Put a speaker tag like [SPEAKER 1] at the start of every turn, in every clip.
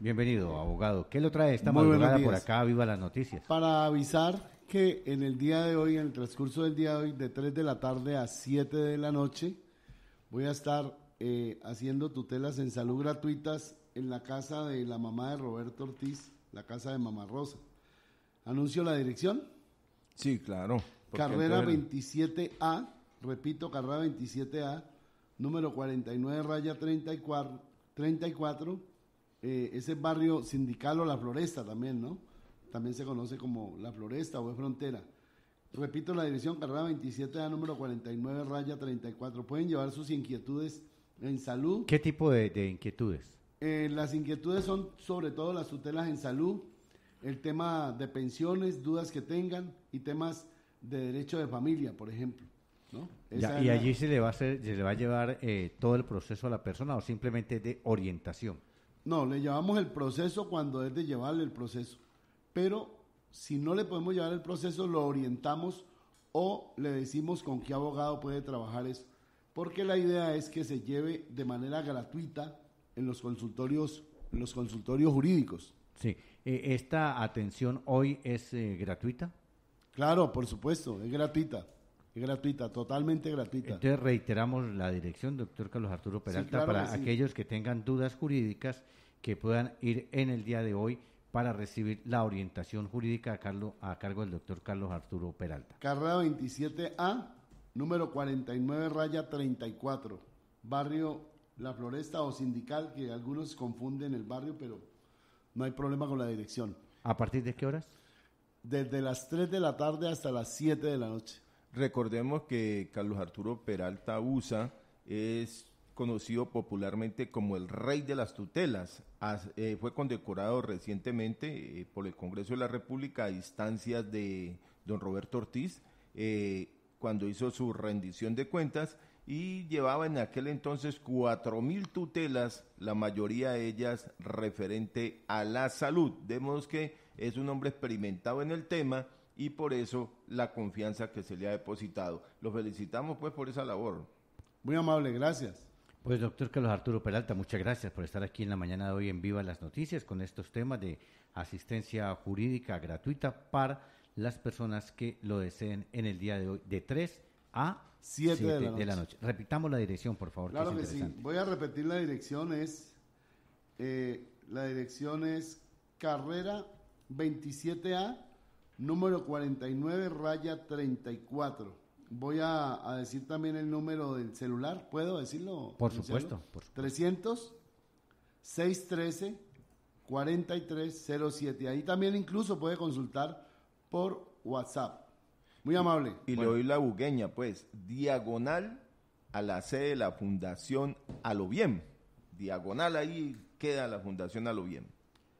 [SPEAKER 1] Bienvenido, abogado. ¿Qué lo trae esta Muy madrugada por acá? Viva las noticias.
[SPEAKER 2] Para avisar que en el día de hoy, en el transcurso del día de hoy, de 3 de la tarde a 7 de la noche, voy a estar eh, haciendo tutelas en salud gratuitas en la casa de la mamá de Roberto Ortiz, la casa de Mamá Rosa. ¿Anuncio la dirección? Sí, claro. Carrera 27A, repito, carrera 27A, número 49, raya 34, 34 eh, ese barrio sindical o la floresta también, ¿no? También se conoce como la floresta o es frontera. Repito, la división carrera 27 a número 49, raya 34. Pueden llevar sus inquietudes en salud. ¿Qué
[SPEAKER 1] tipo de, inquietudes?
[SPEAKER 2] Eh, las inquietudes son sobre todo las tutelas en salud, el tema de pensiones, dudas que tengan y temas de derecho de familia, por ejemplo. ¿no? y allí
[SPEAKER 1] se, le va a le va a llevar eh, todo el proceso a la persona o simplemente de orientación.
[SPEAKER 2] No, le llevamos el proceso cuando es de llevarle el proceso. Pero si no le podemos llevar el proceso, lo orientamos o le decimos con qué abogado puede trabajar eso. Porque la idea es que se lleve de manera gratuita en los consultorios, en los consultorios jurídicos.
[SPEAKER 1] Sí, eh, ¿esta atención hoy es eh, gratuita?
[SPEAKER 2] Claro, por supuesto, es gratuita gratuita, totalmente gratuita.
[SPEAKER 1] Entonces reiteramos la dirección, doctor Carlos Arturo Peralta, para aquellos que tengan dudas jurídicas que puedan ir en el día de hoy para recibir la orientación jurídica a, a cargo del doctor Carlos Arturo Peralta.
[SPEAKER 2] Carrera 27A, número 49, raya 34, barrio La Floresta o Sindical, que algunos confunden el barrio, pero no hay problema con la dirección.
[SPEAKER 1] ¿A partir de qué horas?
[SPEAKER 3] Desde las 3 de la tarde hasta las 7 de la noche. Recordemos que Carlos Arturo Peralta Usa es conocido popularmente como el rey de las tutelas. Eh, fue condecorado recientemente eh, por el Congreso de la República a instancias de don Roberto Ortiz eh, cuando hizo su rendición de cuentas y llevaba en aquel entonces mil tutelas, la mayoría de ellas referente a la salud. Vemos que es un hombre experimentado en el tema y por eso la confianza que se le ha depositado. Los felicitamos pues por esa labor. Muy
[SPEAKER 1] amable, gracias. Pues doctor Carlos Arturo Peralta, muchas gracias por estar aquí en la mañana de hoy en Viva las Noticias con estos temas de asistencia jurídica gratuita para las personas que lo deseen en el día de hoy de 3 a 7, de, la noche. Repitamos la dirección, por favor. Claro que, sí.
[SPEAKER 2] Voy a repetir la dirección es eh, la dirección es carrera 27A número 49, raya 34. Voy a, decir también el número del celular, ¿puedo decirlo? Por supuesto, por 300 613 4307. Ahí también incluso puede consultar
[SPEAKER 3] por WhatsApp. Muy amable. Y, le doy la bugueña, pues, diagonal a la sede de la Fundación Alobien, Diagonal ahí queda la Fundación Alobien.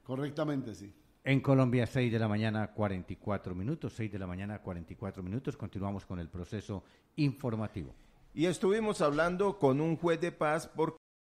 [SPEAKER 3] Correctamente, sí.
[SPEAKER 1] En Colombia, 6 de la mañana, 44 minutos. 6 de la mañana, 44 minutos. Continuamos con el proceso informativo.
[SPEAKER 3] Y estuvimos hablando con un juez de paz por